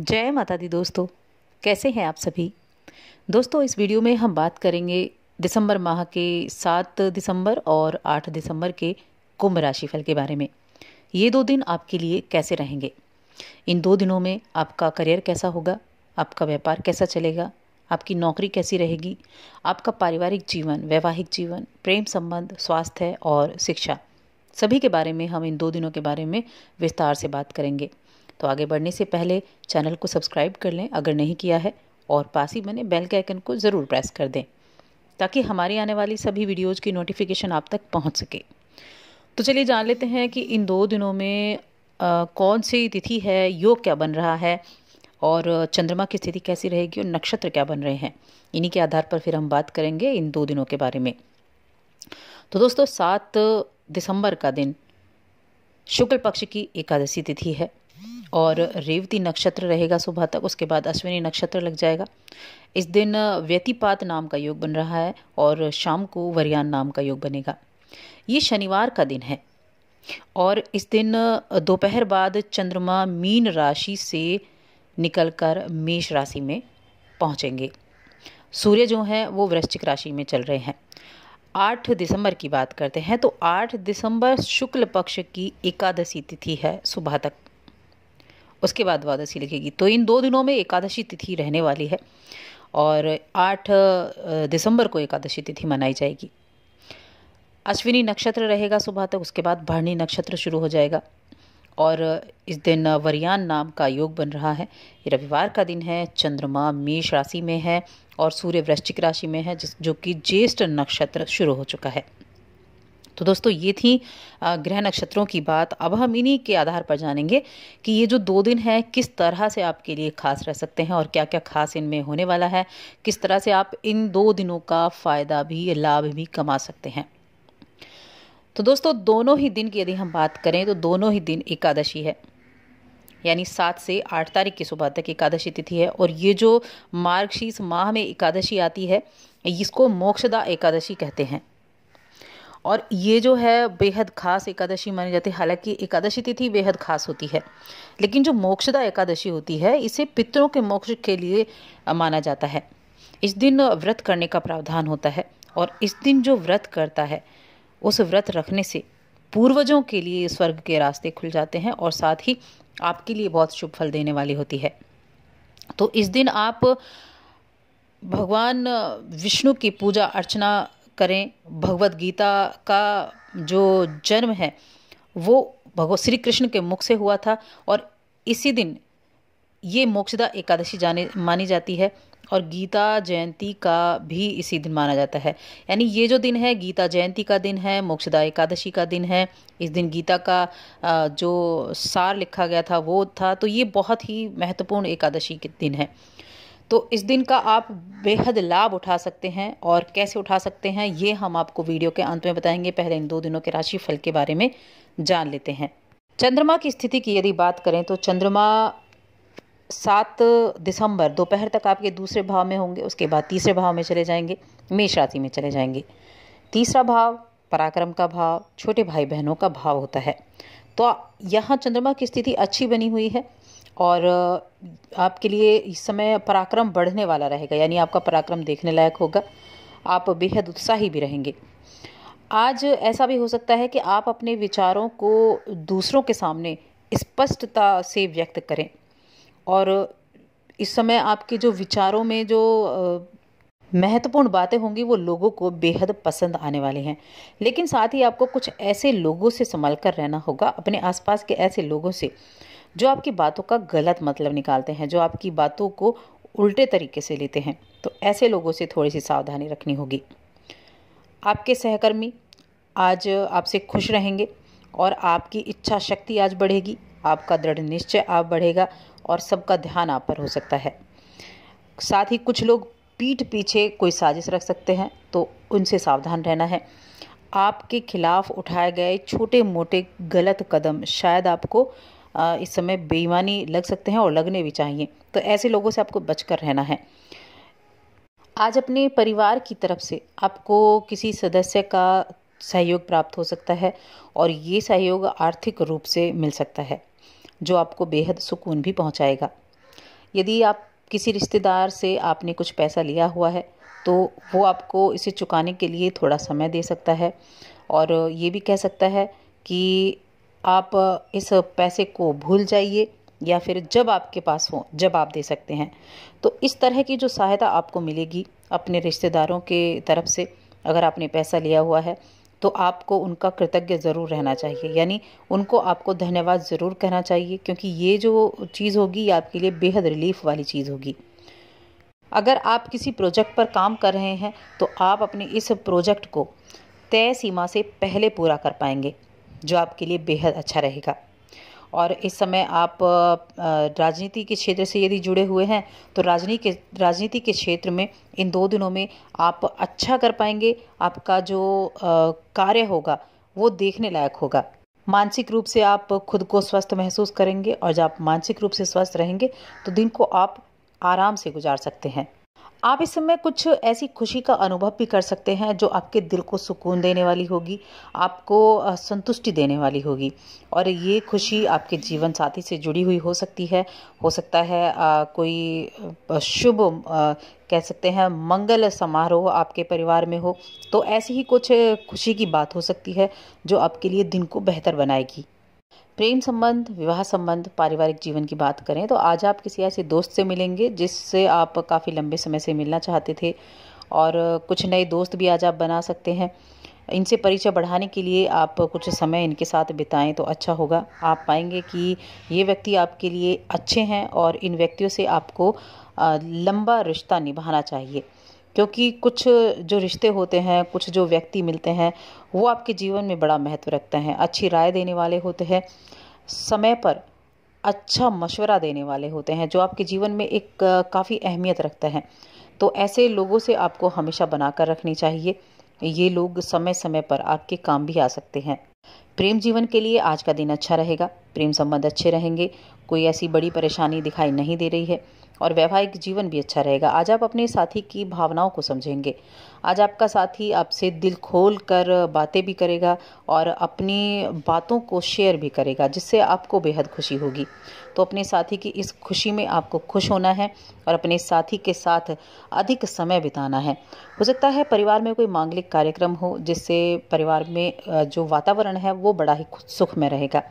जय माता दी दोस्तों कैसे हैं आप सभी दोस्तों इस वीडियो में हम बात करेंगे दिसंबर माह के सात दिसंबर और आठ दिसंबर के कुंभ राशिफल के बारे में ये दो दिन आपके लिए कैसे रहेंगे इन दो दिनों में आपका करियर कैसा होगा आपका व्यापार कैसा चलेगा आपकी नौकरी कैसी रहेगी आपका पारिवारिक जीवन वैवाहिक जीवन प्रेम संबंध स्वास्थ्य और शिक्षा सभी के बारे में हम इन दो दिनों के बारे में विस्तार से बात करेंगे तो आगे बढ़ने से पहले चैनल को सब्सक्राइब कर लें अगर नहीं किया है और पास ही बने बेल के आइकन को ज़रूर प्रेस कर दें ताकि हमारी आने वाली सभी वीडियोज़ की नोटिफिकेशन आप तक पहुँच सके तो चलिए जान लेते हैं कि इन दो दिनों में आ, कौन सी तिथि है योग क्या बन रहा है और चंद्रमा की स्थिति कैसी रहेगी और नक्षत्र क्या बन रहे हैं इन्हीं के आधार पर फिर हम बात करेंगे इन दो दिनों के बारे में तो दोस्तों सात दिसंबर का दिन शुक्ल पक्ष की एकादशी तिथि है और रेवती नक्षत्र रहेगा सुबह तक उसके बाद अश्विनी नक्षत्र लग जाएगा इस दिन व्यतिपात नाम का योग बन रहा है और शाम को वरियान नाम का योग बनेगा ये शनिवार का दिन है और इस दिन दोपहर बाद चंद्रमा मीन राशि से निकलकर मेष राशि में पहुंचेंगे सूर्य जो हैं वो वृश्चिक राशि में चल रहे हैं आठ दिसंबर की बात करते हैं तो आठ दिसंबर शुक्ल पक्ष की एकादशी तिथि है सुबह तक उसके बाद द्वादशी लगेगी तो इन दो दिनों में एकादशी तिथि रहने वाली है और आठ दिसंबर को एकादशी तिथि मनाई जाएगी अश्विनी नक्षत्र रहेगा सुबह तक उसके बाद भरणी नक्षत्र शुरू हो जाएगा और इस दिन वरियान नाम का योग बन रहा है ये रविवार का दिन है चंद्रमा मेष राशि में है और सूर्य वृश्चिक राशि में है जिस जो कि ज्येष्ठ नक्षत्र शुरू हो चुका है तो दोस्तों ये थी ग्रह नक्षत्रों की बात अब हम इन्हीं के आधार पर जानेंगे कि ये जो दो दिन है किस तरह से आपके लिए खास रह सकते हैं और क्या क्या खास इनमें होने वाला है किस तरह से आप इन दो दिनों का फ़ायदा भी लाभ भी कमा सकते हैं तो दोस्तों दोनों ही दिन की यदि हम बात करें तो दोनों ही दिन एकादशी है यानी सात से आठ तारीख की सुबह तक एकादशी तिथि है और ये जो मार्गशीर्ष माह में एकादशी आती है इसको मोक्षदा एकादशी कहते हैं और ये जो है बेहद खास एकादशी मानी जाती है हालांकि एकादशी तिथि बेहद खास होती है लेकिन जो मोक्षदा एकादशी होती है इसे पितरों के मोक्ष के लिए माना जाता है इस दिन व्रत करने का प्रावधान होता है और इस दिन जो व्रत करता है उस व्रत रखने से पूर्वजों के लिए स्वर्ग के रास्ते खुल जाते हैं और साथ ही आपके लिए बहुत शुभ फल देने वाली होती है तो इस दिन आप भगवान विष्णु की पूजा अर्चना करें भगवत गीता का जो जन्म है वो भगवत श्री कृष्ण के मुख से हुआ था और इसी दिन ये मोक्षदा एकादशी जाने मानी जाती है और गीता जयंती का भी इसी दिन माना जाता है यानी ये जो दिन है गीता जयंती का दिन है मोक्षदा एकादशी का दिन है इस दिन गीता का जो सार लिखा गया था वो था तो ये बहुत ही महत्वपूर्ण एकादशी के दिन है तो इस दिन का आप बेहद लाभ उठा सकते हैं और कैसे उठा सकते हैं ये हम आपको वीडियो के अंत में बताएंगे पहले इन दो दिनों के राशि फल के बारे में जान लेते हैं चंद्रमा की स्थिति की यदि बात करें तो चंद्रमा सात दिसंबर दोपहर तक आपके दूसरे भाव में होंगे उसके बाद तीसरे भाव में चले जाएंगे मेष राशि में चले जाएंगे तीसरा भाव पराक्रम का भाव छोटे भाई बहनों का भाव होता है तो यहाँ चंद्रमा की स्थिति अच्छी बनी हुई है और आपके लिए इस समय पराक्रम बढ़ने वाला रहेगा यानी आपका पराक्रम देखने लायक होगा आप बेहद उत्साही भी रहेंगे आज ऐसा भी हो सकता है कि आप अपने विचारों को दूसरों के सामने स्पष्टता से व्यक्त करें और इस समय आपके जो विचारों में जो महत्वपूर्ण बातें होंगी वो लोगों को बेहद पसंद आने वाली हैं लेकिन साथ ही आपको कुछ ऐसे लोगों से संभाल कर रहना होगा अपने आसपास के ऐसे लोगों से जो आपकी बातों का गलत मतलब निकालते हैं जो आपकी बातों को उल्टे तरीके से लेते हैं तो ऐसे लोगों से थोड़ी सी सावधानी रखनी होगी आपके सहकर्मी आज आपसे खुश रहेंगे और आपकी इच्छा शक्ति आज बढ़ेगी आपका दृढ़ निश्चय आप बढ़ेगा और सबका ध्यान आप पर हो सकता है साथ ही कुछ लोग पीठ पीछे कोई साजिश रख सकते हैं तो उनसे सावधान रहना है आपके खिलाफ उठाए गए छोटे मोटे गलत कदम शायद आपको इस समय बेईमानी लग सकते हैं और लगने भी चाहिए तो ऐसे लोगों से आपको बचकर रहना है आज अपने परिवार की तरफ से आपको किसी सदस्य का सहयोग प्राप्त हो सकता है और ये सहयोग आर्थिक रूप से मिल सकता है जो आपको बेहद सुकून भी पहुंचाएगा यदि आप किसी रिश्तेदार से आपने कुछ पैसा लिया हुआ है तो वो आपको इसे चुकाने के लिए थोड़ा समय दे सकता है और ये भी कह सकता है कि आप इस पैसे को भूल जाइए या फिर जब आपके पास हो जब आप दे सकते हैं तो इस तरह की जो सहायता आपको मिलेगी अपने रिश्तेदारों के तरफ से अगर आपने पैसा लिया हुआ है तो आपको उनका कृतज्ञ ज़रूर रहना चाहिए यानी उनको आपको धन्यवाद ज़रूर कहना चाहिए क्योंकि ये जो चीज़ होगी ये आपके लिए बेहद रिलीफ वाली चीज़ होगी अगर आप किसी प्रोजेक्ट पर काम कर रहे हैं तो आप अपने इस प्रोजेक्ट को तय सीमा से पहले पूरा कर पाएंगे जो आपके लिए बेहद अच्छा रहेगा और इस समय आप राजनीति के क्षेत्र से यदि जुड़े हुए हैं तो राजनीति के राजनीति के क्षेत्र में इन दो दिनों में आप अच्छा कर पाएंगे आपका जो कार्य होगा वो देखने लायक होगा मानसिक रूप से आप खुद को स्वस्थ महसूस करेंगे और जब आप मानसिक रूप से स्वस्थ रहेंगे तो दिन को आप आराम से गुजार सकते हैं आप इस समय कुछ ऐसी खुशी का अनुभव भी कर सकते हैं जो आपके दिल को सुकून देने वाली होगी आपको संतुष्टि देने वाली होगी और ये खुशी आपके जीवन साथी से जुड़ी हुई हो सकती है हो सकता है आ, कोई शुभ कह सकते हैं मंगल समारोह आपके परिवार में हो तो ऐसी ही कुछ खुशी की बात हो सकती है जो आपके लिए दिन को बेहतर बनाएगी प्रेम संबंध विवाह संबंध पारिवारिक जीवन की बात करें तो आज आप किसी ऐसे दोस्त से मिलेंगे जिससे आप काफ़ी लंबे समय से मिलना चाहते थे और कुछ नए दोस्त भी आज आप बना सकते हैं इनसे परिचय बढ़ाने के लिए आप कुछ समय इनके साथ बिताएं तो अच्छा होगा आप पाएंगे कि ये व्यक्ति आपके लिए अच्छे हैं और इन व्यक्तियों से आपको लंबा रिश्ता निभाना चाहिए क्योंकि कुछ जो रिश्ते होते हैं कुछ जो व्यक्ति मिलते हैं वो आपके जीवन में बड़ा महत्व रखते हैं अच्छी राय देने वाले होते हैं समय पर अच्छा मशवरा देने वाले होते हैं जो आपके जीवन में एक काफ़ी अहमियत रखते हैं तो ऐसे लोगों से आपको हमेशा बनाकर रखनी चाहिए ये लोग समय समय पर आपके काम भी आ सकते हैं प्रेम जीवन के लिए आज का दिन अच्छा रहेगा प्रेम संबंध अच्छे रहेंगे कोई ऐसी बड़ी परेशानी दिखाई नहीं दे रही है और वैवाहिक जीवन भी अच्छा रहेगा आज आप अपने साथी की भावनाओं को समझेंगे आज आपका साथी आपसे दिल खोल कर बातें भी करेगा और अपनी बातों को शेयर भी करेगा जिससे आपको बेहद खुशी होगी तो अपने साथी की इस खुशी में आपको खुश होना है और अपने साथी के साथ अधिक समय बिताना है हो सकता है परिवार में कोई मांगलिक कार्यक्रम हो जिससे परिवार में जो वातावरण है वो बड़ा ही सुखमय रहेगा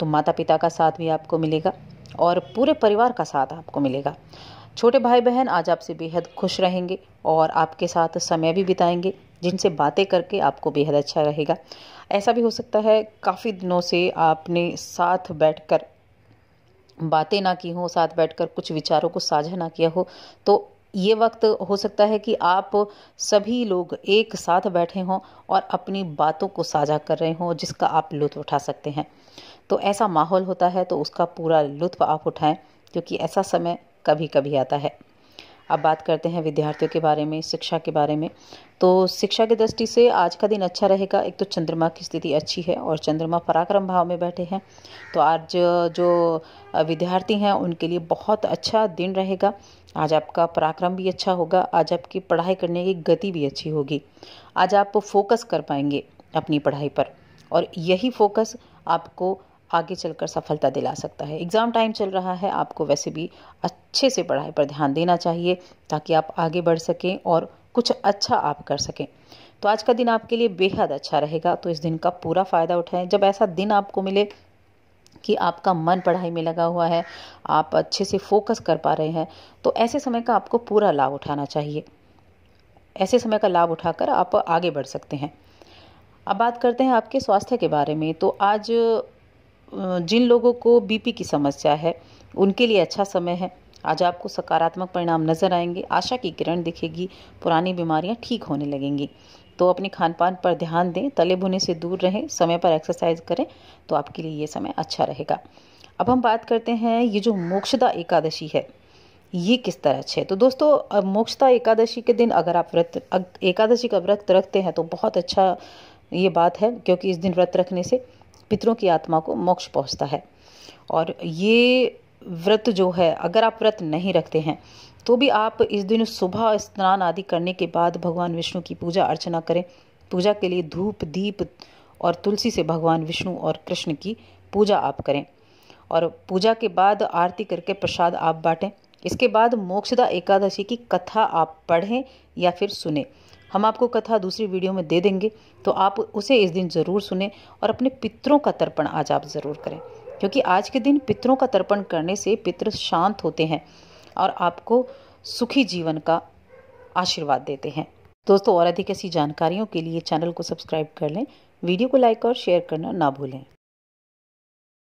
तो माता पिता का साथ भी आपको मिलेगा और पूरे परिवार का साथ आपको मिलेगा छोटे भाई बहन आज आपसे बेहद खुश रहेंगे और आपके साथ समय भी बिताएंगे जिनसे बातें करके आपको बेहद अच्छा रहेगा ऐसा भी हो सकता है काफ़ी दिनों से आपने साथ बैठकर बातें ना की हो साथ बैठकर कुछ विचारों को साझा ना किया हो तो ये वक्त हो सकता है कि आप सभी लोग एक साथ बैठे हों और अपनी बातों को साझा कर रहे हों जिसका आप लुत्फ उठा सकते हैं तो ऐसा माहौल होता है तो उसका पूरा लुत्फ आप उठाएं क्योंकि ऐसा समय कभी कभी आता है अब बात करते हैं विद्यार्थियों के बारे में शिक्षा के बारे में तो शिक्षा की दृष्टि से आज का दिन अच्छा रहेगा एक तो चंद्रमा की स्थिति अच्छी है और चंद्रमा पराक्रम भाव में बैठे हैं तो आज जो विद्यार्थी हैं उनके लिए बहुत अच्छा दिन रहेगा आज आपका पराक्रम भी अच्छा होगा आज आपकी पढ़ाई करने की गति भी अच्छी होगी आज आप फोकस कर पाएंगे अपनी पढ़ाई पर और यही फोकस आपको आगे चलकर सफलता दिला सकता है एग्ज़ाम टाइम चल रहा है आपको वैसे भी अच्छे से पढ़ाई पर ध्यान देना चाहिए ताकि आप आगे बढ़ सकें और कुछ अच्छा आप कर सकें तो आज का दिन आपके लिए बेहद अच्छा रहेगा तो इस दिन का पूरा फ़ायदा उठाएं जब ऐसा दिन आपको मिले कि आपका मन पढ़ाई में लगा हुआ है आप अच्छे से फोकस कर पा रहे हैं तो ऐसे समय का आपको पूरा लाभ उठाना चाहिए ऐसे समय का लाभ उठाकर आप आगे बढ़ सकते हैं अब बात करते हैं आपके स्वास्थ्य के बारे में तो आज जिन लोगों को बीपी की समस्या है उनके लिए अच्छा समय है आज आपको सकारात्मक परिणाम नजर आएंगे आशा की किरण दिखेगी पुरानी बीमारियां ठीक होने लगेंगी तो अपने खान पान पर ध्यान दें तले भुने से दूर रहें समय पर एक्सरसाइज करें तो आपके लिए ये समय अच्छा रहेगा अब हम बात करते हैं ये जो मोक्षदा एकादशी है ये किस तरह अच्छे तो दोस्तों मोक्षता एकादशी के दिन अगर आप व्रत एकादशी का व्रत रखते हैं तो बहुत अच्छा ये बात है क्योंकि इस दिन व्रत रखने से पितरों की आत्मा को मोक्ष पहुंचता है और ये व्रत जो है अगर आप व्रत नहीं रखते हैं तो भी आप इस दिन सुबह स्नान आदि करने के बाद भगवान विष्णु की पूजा अर्चना करें पूजा के लिए धूप दीप और तुलसी से भगवान विष्णु और कृष्ण की पूजा आप करें और पूजा के बाद आरती करके प्रसाद आप बांटें इसके बाद मोक्षदा एकादशी की कथा आप पढ़ें या फिर सुने हम आपको कथा दूसरी वीडियो में दे देंगे तो आप उसे इस दिन ज़रूर सुने और अपने पितरों का तर्पण आज आप ज़रूर करें क्योंकि आज के दिन पितरों का तर्पण करने से पितृ शांत होते हैं और आपको सुखी जीवन का आशीर्वाद देते हैं दोस्तों और अधिक ऐसी जानकारियों के लिए चैनल को सब्सक्राइब कर लें वीडियो को लाइक और शेयर करना ना भूलें